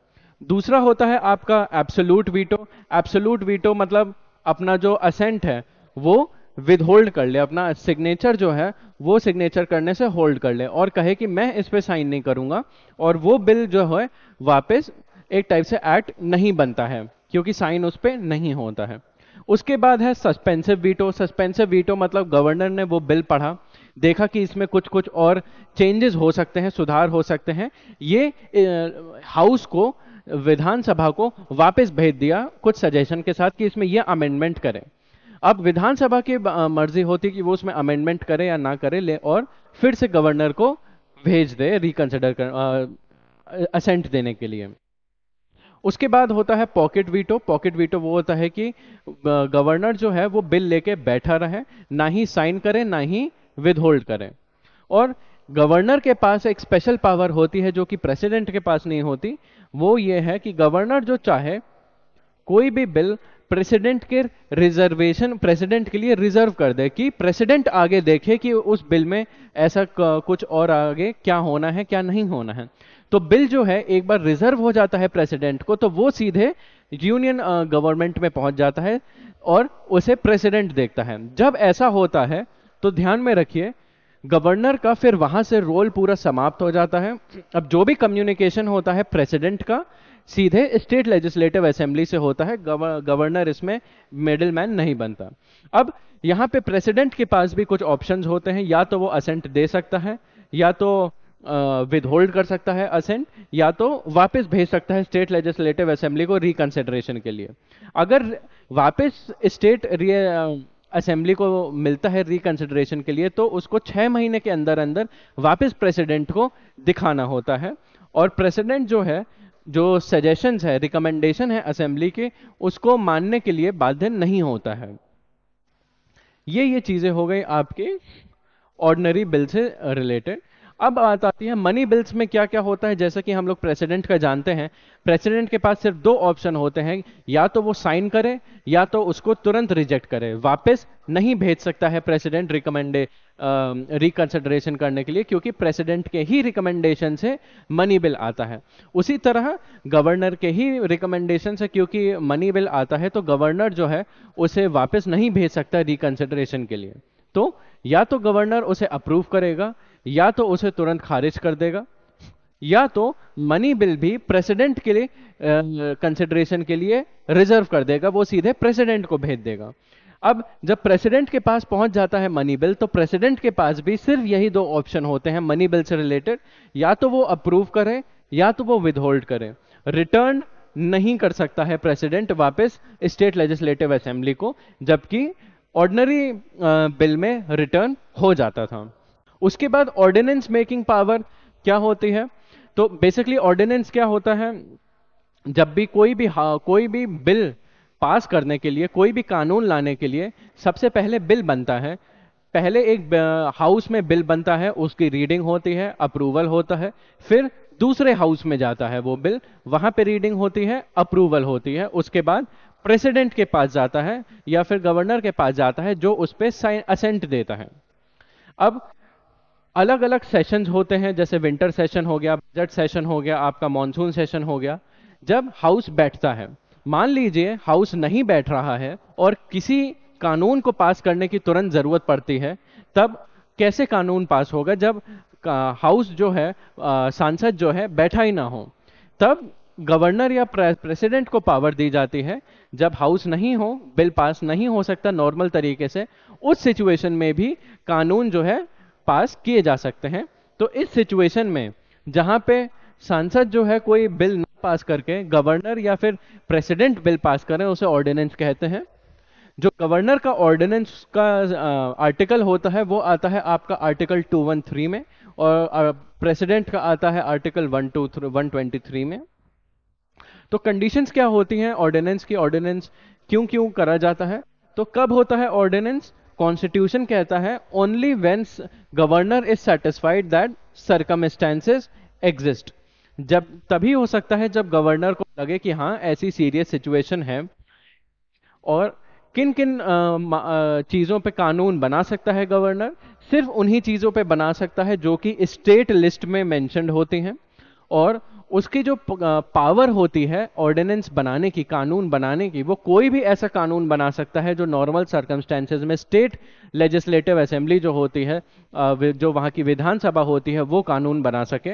दूसरा होता है आपका एब्सोलूट वीटो एब्सोलूट वीटो मतलब अपना जो असेंट है वो विदहोल्ड कर ले अपना सिग्नेचर जो है वो सिग्नेचर करने से होल्ड कर ले और कहे कि मैं इस पर साइन नहीं करूंगा और वो बिल जो है वापस एक टाइप से एक्ट नहीं बनता है क्योंकि साइन उस पर नहीं होता है उसके बाद है सस्पेंसिव वीटो सस्पेंसिव वीटो मतलब गवर्नर ने वो बिल पढ़ा देखा कि इसमें कुछ कुछ और चेंजेस हो सकते हैं सुधार हो सकते हैं ये हाउस को विधानसभा को वापस भेज दिया कुछ सजेशन के साथ कि इसमें यह अमेंडमेंट करें अब विधानसभा की मर्जी होती कि वो उसमें अमेंडमेंट करे या ना करे ले और फिर से गवर्नर को भेज दे रिकंसिडर कर असेंट देने के लिए उसके बाद होता है पॉकेट वीटो पॉकेट वीटो वो होता है कि गवर्नर जो है वो बिल लेके बैठा रहे ना ही साइन करें ना ही विदहोल्ड करें और गवर्नर के पास एक स्पेशल पावर होती है जो कि प्रेसिडेंट के पास नहीं होती वो ये है कि गवर्नर जो चाहे कोई भी बिल प्रेसिडेंट के रिजर्वेशन प्रेसिडेंट के लिए रिजर्व कर दे कि प्रेसिडेंट आगे देखे कि उस बिल में ऐसा कुछ और आगे क्या होना है क्या नहीं होना है तो बिल जो है एक बार रिजर्व हो जाता है प्रेसिडेंट को तो वो सीधे यूनियन गवर्नमेंट में पहुंच जाता है और उसे प्रेसिडेंट देखता है जब ऐसा होता है तो ध्यान में रखिए गवर्नर का फिर वहां से रोल पूरा समाप्त हो जाता है अब जो भी कम्युनिकेशन होता है प्रेसिडेंट का सीधे स्टेट लेजिस्लेटिव असेंबली से होता है गवर्नर इसमें मिडिल मैन नहीं बनता अब यहां पे प्रेसिडेंट के पास भी कुछ ऑप्शंस होते हैं या तो वो असेंट दे सकता है या तो विदहोल्ड कर सकता है असेंट या तो वापस भेज सकता है स्टेट लेजिस्लेटिव असेंबली को रिकंसिडरेशन के लिए अगर वापस स्टेट असेंबली को मिलता है रिकंसिडरेशन के लिए तो उसको छह महीने के अंदर अंदर वापस प्रेसिडेंट को दिखाना होता है और प्रेसिडेंट जो है जो सजेशन है रिकमेंडेशन है असेंबली के उसको मानने के लिए बाध्य नहीं होता है ये ये चीज़ें हो गई आपके ऑर्डनरी बिल से रिलेटेड अब बात आती है मनी बिल्स में क्या क्या होता है जैसे कि हम लोग प्रेसिडेंट का जानते हैं प्रेसिडेंट के पास सिर्फ दो ऑप्शन होते हैं या तो वो साइन करे या तो उसको तुरंत रिजेक्ट करे वापस नहीं भेज सकता है प्रेसिडेंट रिकमेंडे रिकंसिडरेशन करने के लिए क्योंकि प्रेसिडेंट के ही रिकमेंडेशन से मनी बिल आता है उसी तरह गवर्नर के ही रिकमेंडेशन से क्योंकि मनी बिल आता है तो गवर्नर जो है उसे वापस नहीं भेज सकता रिकंसिडरेशन के लिए तो या तो गवर्नर उसे अप्रूव करेगा या तो उसे तुरंत खारिज कर देगा या तो मनी बिल भी प्रेसिडेंट के लिए कंसिडरेशन के लिए रिजर्व कर देगा वो सीधे प्रेसिडेंट को भेज देगा अब जब प्रेसिडेंट के पास पहुंच जाता है मनी बिल तो प्रेसिडेंट के पास भी सिर्फ यही दो ऑप्शन होते हैं मनी बिल से रिलेटेड या तो वो अप्रूव करें या तो वो विदहोल्ड करें रिटर्न नहीं कर सकता है प्रेसिडेंट वापस स्टेट लेजिस्लेटिव असेंबली को जबकि ऑर्डनरी बिल में रिटर्न हो जाता था उसके बाद ऑर्डिनेंस मेकिंग पावर क्या होती है तो बेसिकली ऑर्डिनेंस क्या होता है जब भी कोई भी हाँ, कोई भी बिल पास करने के लिए कोई भी कानून लाने के लिए सबसे पहले बिल बनता है पहले एक हाउस में बिल बनता है उसकी रीडिंग होती है अप्रूवल होता है फिर दूसरे हाउस में जाता है वो बिल वहां पे रीडिंग होती है अप्रूवल होती है उसके बाद प्रेसिडेंट के पास जाता है या फिर गवर्नर के पास जाता है जो उस पर असेंट देता है अब अलग अलग सेशंस होते हैं जैसे विंटर सेशन हो गया बजट सेशन हो गया आपका मानसून सेशन हो गया जब हाउस बैठता है मान लीजिए हाउस नहीं बैठ रहा है और किसी कानून को पास करने की तुरंत ज़रूरत पड़ती है तब कैसे कानून पास होगा जब हाउस जो है सांसद जो है बैठा ही ना हो तब गवर्नर या प्रेसिडेंट को पावर दी जाती है जब हाउस नहीं हो बिल पास नहीं हो सकता नॉर्मल तरीके से उस सिचुएशन में भी कानून जो है पास किए जा सकते हैं तो इस सिचुएशन में जहां पे सांसद जो है कोई बिल ना पास करके गवर्नर या फिर प्रेसिडेंट बिल पास करें उसे ऑर्डिनेंस कहते हैं जो गवर्नर का ऑर्डिनेंस का आर्टिकल होता है वो आता है आपका आर्टिकल 213 में और प्रेसिडेंट का आता है आर्टिकल 123 में तो कंडीशंस क्या होती हैं ऑर्डिनेंस की ऑर्डिनेंस क्यों क्यों करा जाता है तो कब होता है ऑर्डिनेंस कॉन्स्टिट्यूशन कहता है only when governor is satisfied that circumstances exist जब तभी हो सकता है जब गवर्नर को लगे कि हाँ ऐसी सीरियस सिचुएशन है और किन किन चीज़ों पे कानून बना सकता है गवर्नर सिर्फ उन्हीं चीज़ों पे बना सकता है जो कि स्टेट लिस्ट में मेंशनड होती हैं और उसकी जो पावर होती है ऑर्डिनेंस बनाने की कानून बनाने की वो कोई भी ऐसा कानून बना सकता है जो नॉर्मल सर्कमस्टेंसेज में स्टेट लेजिस्लेटिव असेंबली जो होती है जो वहाँ की विधानसभा होती है वो कानून बना सके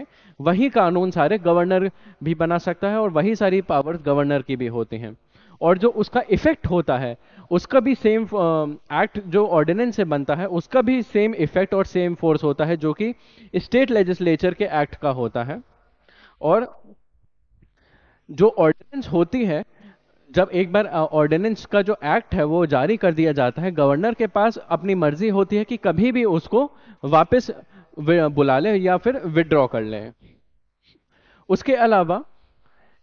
वही कानून सारे गवर्नर भी बना सकता है और वही सारी पावर्स गवर्नर की भी होती हैं और जो उसका इफेक्ट होता है उसका भी सेम एक्ट जो ऑर्डिनेंस से बनता है उसका भी सेम इफेक्ट और सेम फोर्स होता है जो कि स्टेट लेजिस्लेचर के एक्ट का होता है और जो ऑर्डिनेंस होती है जब एक बार ऑर्डिनेंस का जो एक्ट है वो जारी कर दिया जाता है गवर्नर के पास अपनी मर्जी होती है कि कभी भी उसको वापस बुला ले या फिर विड्रॉ कर ले उसके अलावा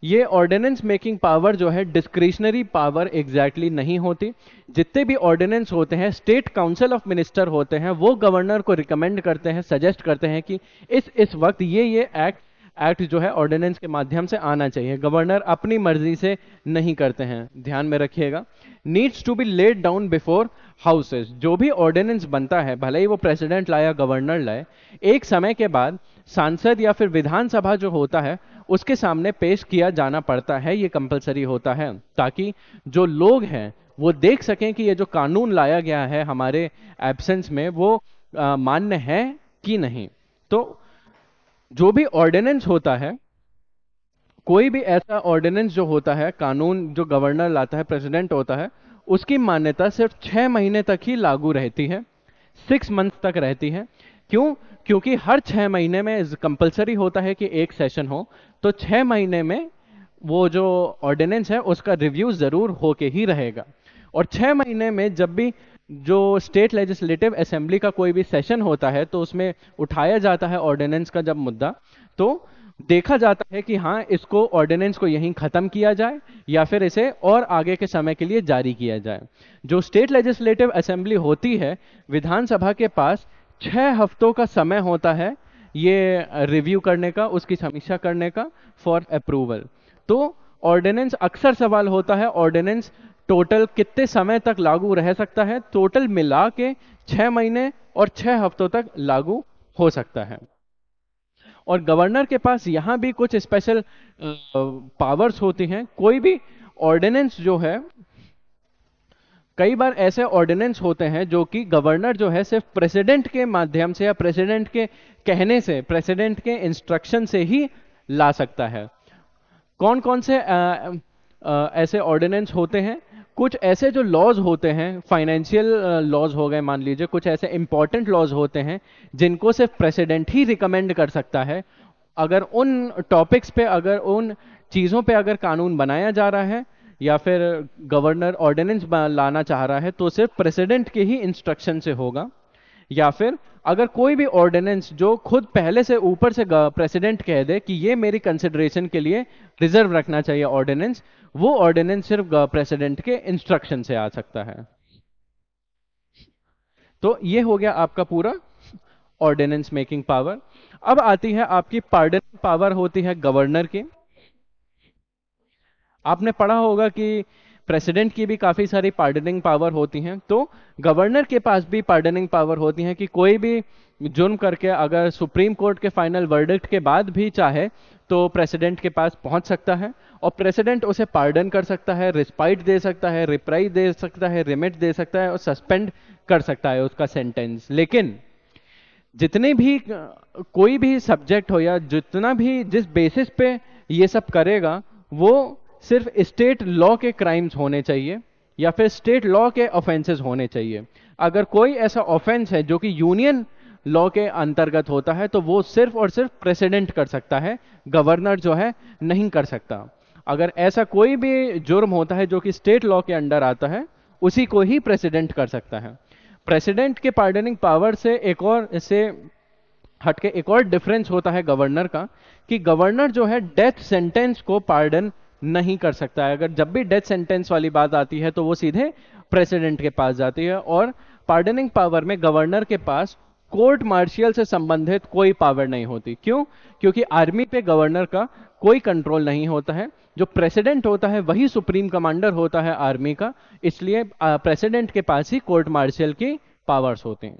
ये ऑर्डिनेंस मेकिंग पावर जो है डिस्क्रिशनरी पावर एग्जैक्टली नहीं होती जितने भी ऑर्डिनेंस होते हैं स्टेट काउंसिल ऑफ मिनिस्टर होते हैं वो गवर्नर को रिकमेंड करते हैं सजेस्ट करते हैं कि इस इस वक्त ये ये एक्ट एक्ट जो है ऑर्डिनेंस के माध्यम से आना चाहिए गवर्नर अपनी मर्जी से नहीं करते हैं ध्यान में रखिएगा needs to be laid down before houses जो भी ऑर्डिनेंस बनता है भले ही वो प्रेसिडेंट लाए या गवर्नर लाए एक समय के बाद सांसद या फिर विधानसभा जो होता है उसके सामने पेश किया जाना पड़ता है ये कंपलसरी होता है ताकि जो लोग हैं वो देख सकें कि ये जो कानून लाया गया है हमारे एब्सेंस में वो मान्य है कि नहीं तो जो भी ऑर्डिनेंस होता है कोई भी ऐसा ऑर्डिनेंस जो होता है कानून जो गवर्नर लाता है प्रेसिडेंट होता है उसकी मान्यता सिर्फ छह महीने तक ही लागू रहती है सिक्स मंथ तक रहती है क्यों क्योंकि हर छह महीने में कंपलसरी होता है कि एक सेशन हो तो छह महीने में वो जो ऑर्डिनेंस है उसका रिव्यू ज़रूर होके ही रहेगा और छह महीने में जब भी जो स्टेट लेजिस्लेटिव असेंबली का कोई भी सेशन होता है तो उसमें उठाया जाता है ऑर्डिनेंस का जब मुद्दा तो देखा जाता है कि हाँ इसको ऑर्डिनेंस को यहीं ख़त्म किया जाए या फिर इसे और आगे के समय के लिए जारी किया जाए जो स्टेट लेजिस्लेटिव असेंबली होती है विधानसभा के पास छः हफ्तों का समय होता है ये रिव्यू करने का उसकी समीक्षा करने का फॉर अप्रूवल तो ऑर्डिनेंस अक्सर सवाल होता है ऑर्डिनेंस टोटल कितने समय तक लागू रह सकता है टोटल मिला के छह महीने और छह हफ्तों तक लागू हो सकता है और गवर्नर के पास यहां भी कुछ स्पेशल पावर्स होती हैं कोई भी ऑर्डिनेंस जो है कई बार ऐसे ऑर्डिनेंस होते हैं जो कि गवर्नर जो है सिर्फ प्रेसिडेंट के माध्यम से या प्रेसिडेंट के कहने से प्रेसिडेंट के इंस्ट्रक्शन से ही ला सकता है कौन कौन से आ, ऐसे ऑर्डिनेंस होते हैं कुछ ऐसे जो लॉज होते हैं फाइनेंशियल लॉज हो गए मान लीजिए कुछ ऐसे इंपॉर्टेंट लॉज होते हैं जिनको सिर्फ प्रेसिडेंट ही रिकमेंड कर सकता है अगर उन टॉपिक्स पे अगर उन चीज़ों पे अगर कानून बनाया जा रहा है या फिर गवर्नर ऑर्डिनेंस लाना चाह रहा है तो सिर्फ प्रेसिडेंट के ही इंस्ट्रक्शन से होगा या फिर अगर कोई भी ऑर्डिनेंस जो खुद पहले से ऊपर से प्रेसिडेंट कह दे कि ये मेरी कंसिडरेशन के लिए रिजर्व रखना चाहिए ऑर्डिनेंस वो ऑर्डिनेंस सिर्फ प्रेसिडेंट के इंस्ट्रक्शन से आ सकता है तो ये हो गया आपका पूरा ऑर्डिनेंस मेकिंग पावर अब आती है आपकी पार्डन पावर होती है गवर्नर की आपने पढ़ा होगा कि प्रेसिडेंट की भी काफ़ी सारी पार्डनिंग पावर होती हैं तो गवर्नर के पास भी पार्डनिंग पावर होती हैं कि कोई भी जुर्म करके अगर सुप्रीम कोर्ट के फाइनल वर्डिक्ट के बाद भी चाहे तो प्रेसिडेंट के पास पहुंच सकता है और प्रेसिडेंट उसे पार्डन कर सकता है रिस्पाइट दे सकता है रिप्राई दे सकता है रिमिट दे सकता है और सस्पेंड कर सकता है उसका सेंटेंस लेकिन जितने भी कोई भी सब्जेक्ट हो या जितना भी जिस बेसिस पे ये सब करेगा वो सिर्फ स्टेट लॉ के क्राइम्स होने चाहिए या फिर स्टेट लॉ के ऑफेंसेस होने चाहिए अगर कोई ऐसा ऑफेंस है जो कि यूनियन लॉ के अंतर्गत होता है तो वो सिर्फ और सिर्फ प्रेसिडेंट कर सकता है गवर्नर जो है नहीं कर सकता अगर ऐसा कोई भी जुर्म होता है जो कि स्टेट लॉ के अंडर आता है उसी को ही प्रेसिडेंट कर सकता है प्रेसिडेंट के पार्डनिंग पावर से एक और से हटके एक और डिफरेंस होता है गवर्नर का कि गवर्नर जो है डेथ सेंटेंस को पार्डन नहीं कर सकता है अगर जब भी डेथ सेंटेंस वाली बात आती है तो वो सीधे प्रेसिडेंट के पास जाती है और पार्डनिंग पावर में गवर्नर के पास कोर्ट मार्शियल से संबंधित कोई पावर नहीं होती क्यों क्योंकि आर्मी पे गवर्नर का कोई कंट्रोल नहीं होता है जो प्रेसिडेंट होता है वही सुप्रीम कमांडर होता है आर्मी का इसलिए प्रेसिडेंट के पास ही कोर्ट मार्शियल की पावर्स होते हैं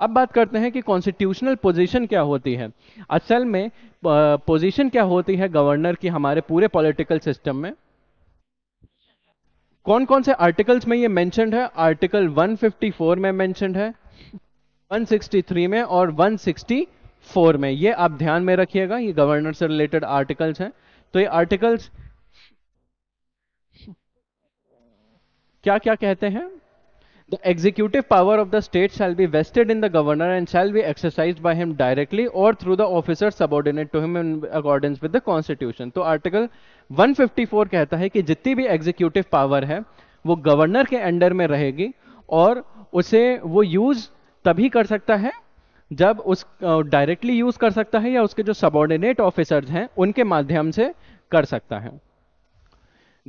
अब बात करते हैं कि कॉन्स्टिट्यूशनल पोजीशन क्या होती है असल में पोजीशन क्या होती है गवर्नर की हमारे पूरे पॉलिटिकल सिस्टम में कौन कौन से आर्टिकल्स में ये मेंशनड है आर्टिकल 154 में मेंशनड है 163 में और 164 में ये आप ध्यान में रखिएगा ये गवर्नर से रिलेटेड आर्टिकल्स हैं तो ये आर्टिकल्स क्या क्या कहते हैं The executive power of the state shall be vested in the governor and shall be exercised by him directly or through the officer subordinate to him in accordance with the constitution. तो article 154 कहता है कि जितनी भी executive power है वो governor के under में रहेगी और उसे वो यूज तभी कर सकता है जब उस डायरेक्टली uh, यूज कर सकता है या उसके जो सबॉर्डिनेट ऑफिसर्स हैं उनके माध्यम से कर सकता है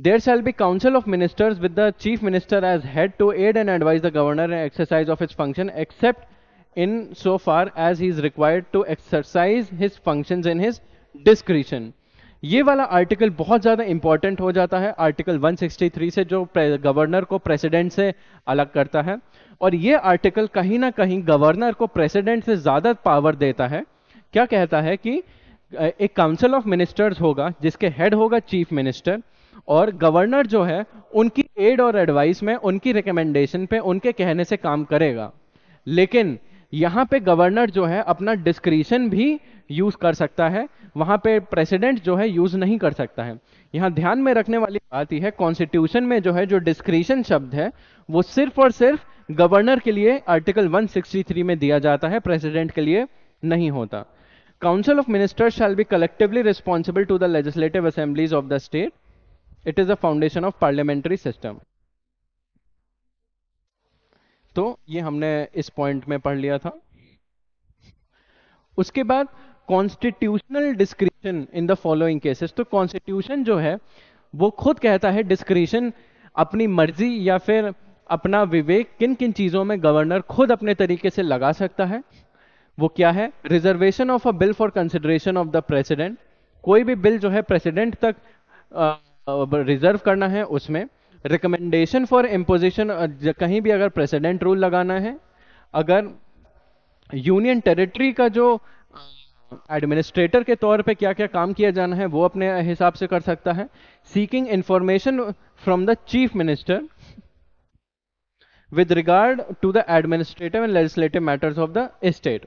There shall be council of ministers with the chief minister as head to aid and advise the governor in exercise of his function except in so far as he is required to exercise his functions in his discretion. ये वाला article बहुत ज़्यादा important हो जाता है article 163 से जो governor को प्रेसिडेंट से अलग करता है और ये आर्टिकल कहीं ना कहीं गवर्नर को प्रेसिडेंट से ज़्यादा पावर देता है क्या कहता है कि एक काउंसिल ऑफ मिनिस्टर्स होगा जिसके हेड होगा चीफ मिनिस्टर और गवर्नर जो है उनकी एड और एडवाइस में उनकी रिकमेंडेशन पे उनके कहने से काम करेगा लेकिन यहाँ पे गवर्नर जो है अपना डिस्क्रिशन भी यूज कर सकता है वहां पे प्रेसिडेंट जो है यूज नहीं कर सकता है यहाँ ध्यान में रखने वाली बात ही है कॉन्स्टिट्यूशन में जो है जो डिस्क्रिशन शब्द है वो सिर्फ और सिर्फ गवर्नर के लिए आर्टिकल 163 में दिया जाता है प्रेसिडेंट के लिए नहीं होता council of ministers shall be collectively responsible to the legislative assemblies of the state it is a foundation of parliamentary system तो ये हमने इस पॉइंट में पढ़ लिया था उसके बाद constitutional discretion in the following cases तो कॉन्स्टिट्यूशन जो है वो खुद कहता है डिस्क्रिप्शन अपनी मर्जी या फिर अपना विवेक किन किन चीज़ों में गवर्नर खुद अपने तरीके से लगा सकता है वो क्या है reservation of a bill for consideration of the president कोई भी बिल जो है प्रेसिडेंट तक रिजर्व करना है उसमें रिकमेंडेशन फॉर इम्पोजिशन कहीं भी अगर प्रेसिडेंट रूल लगाना है अगर यूनियन टेरिटरी का जो एडमिनिस्ट्रेटर के तौर पे क्या क्या काम किया जाना है वो अपने हिसाब से कर सकता है seeking information from the chief minister with regard to the administrative and legislative matters of the state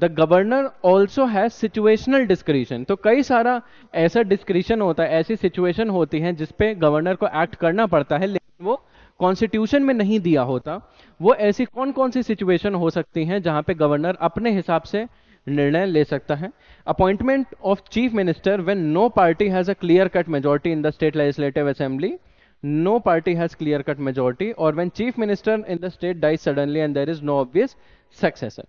the governor also has situational discretion तो कई सारा ऐसा डिस्क्रिशन होता है ऐसी सिचुएशन होती है जिसपे गवर्नर को एक्ट करना पड़ता है लेकिन वो कॉन्स्टिट्यूशन में नहीं दिया होता वो ऐसी कौन कौन सी सिचुएशन हो सकती हैं जहां पे गवर्नर अपने हिसाब से निर्णय ले सकता है appointment of chief minister when no party has a clear cut majority in the state legislative assembly no party has clear cut majority और when chief minister in the state dies suddenly and there is no obvious successor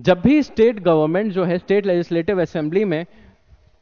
जब भी state government जो है state legislative assembly में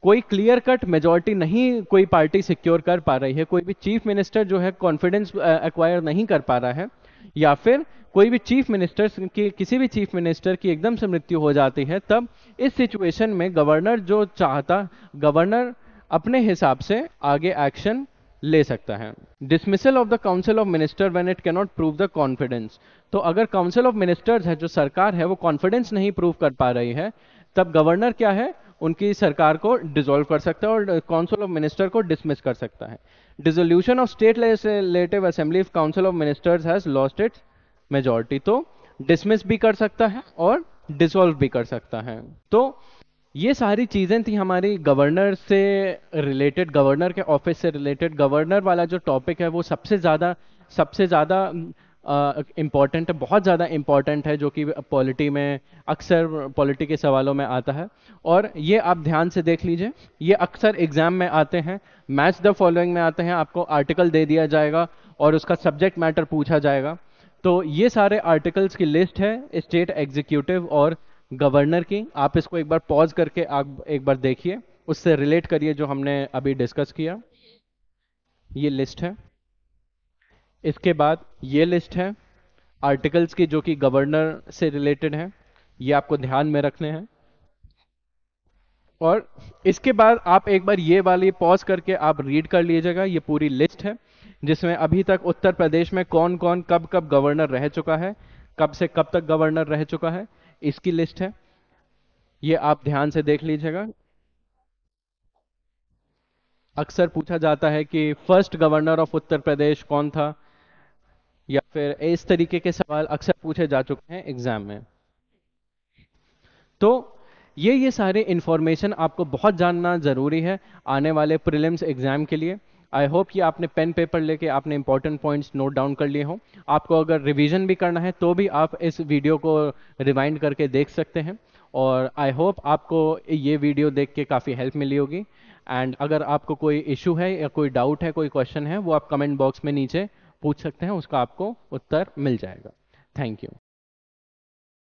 कोई clear cut majority नहीं कोई party secure कर पा रही है कोई भी चीफ मिनिस्टर जो है कॉन्फिडेंस एक्वायर uh, नहीं कर पा रहा है या फिर कोई भी चीफ मिनिस्टर की किसी भी चीफ मिनिस्टर की एकदम से मृत्यु हो जाती है तब इस सिचुएशन में गवर्नर जो चाहता गवर्नर अपने हिसाब से आगे एक्शन ले सकता है dismissal of the council of minister when it cannot prove the confidence तो अगर काउंसिल ऑफ मिनिस्टर्स है जो सरकार है वो कॉन्फिडेंस नहीं प्रूव कर पा रही है तब गवर्नर क्या है उनकी सरकार को डिजोल्व कर सकता है और काउंसिल ऑफ मिनिस्टर को डिसमिस कर सकता है dissolution of state legislative assembly council of ministers has lost it majority तो डिसमिस भी कर सकता है और डिसॉल्व भी कर सकता है तो ये सारी चीज़ें थी हमारी गवर्नर से रिलेटेड गवर्नर के ऑफिस से रिलेटेड गवर्नर वाला जो टॉपिक है वो सबसे ज़्यादा सबसे ज़्यादा इम्पॉर्टेंट है बहुत ज़्यादा इम्पॉर्टेंट है जो कि पॉलिटी में अक्सर पॉलिटी के सवालों में आता है और ये आप ध्यान से देख लीजिए ये अक्सर एग्ज़ाम में आते हैं मैच द फॉलोइंग में आते हैं आपको आर्टिकल दे दिया जाएगा और उसका सब्जेक्ट मैटर पूछा जाएगा तो ये सारे आर्टिकल्स की लिस्ट है स्टेट एग्जीक्यूटिव और गवर्नर की आप इसको एक बार पॉज करके आप एक बार देखिए उससे रिलेट करिए जो हमने अभी डिस्कस किया ये लिस्ट है इसके बाद ये लिस्ट है आर्टिकल्स की जो कि गवर्नर से रिलेटेड है ये आपको ध्यान में रखने हैं और इसके बाद आप एक बार ये वाली पॉज करके आप रीड कर लीजिएगा ये पूरी लिस्ट है जिसमें अभी तक उत्तर प्रदेश में कौन कौन कब कब गवर्नर रह चुका है कब से कब तक गवर्नर रह चुका है इसकी लिस्ट है ये आप ध्यान से देख लीजिएगा अक्सर पूछा जाता है कि first governor of Uttar Pradesh कौन था या फिर इस तरीके के सवाल अक्सर पूछे जा चुके हैं एग्जाम में तो ये ये सारे इंफॉर्मेशन आपको बहुत जानना ज़रूरी है आने वाले प्रिलिम्स एग्ज़ाम के लिए आई होप कि आपने पेन पेपर लेके आपने इंपॉर्टेंट पॉइंट्स नोट डाउन कर लिए हों आपको अगर रिवीजन भी करना है तो भी आप इस वीडियो को रिवाइंड करके देख सकते हैं और आई होप आपको ये वीडियो देख के काफ़ी हेल्प मिली होगी एंड अगर आपको कोई इशू है या कोई डाउट है कोई क्वेश्चन है वो आप कमेंट बॉक्स में नीचे पूछ सकते हैं उसका आपको उत्तर मिल जाएगा थैंक यू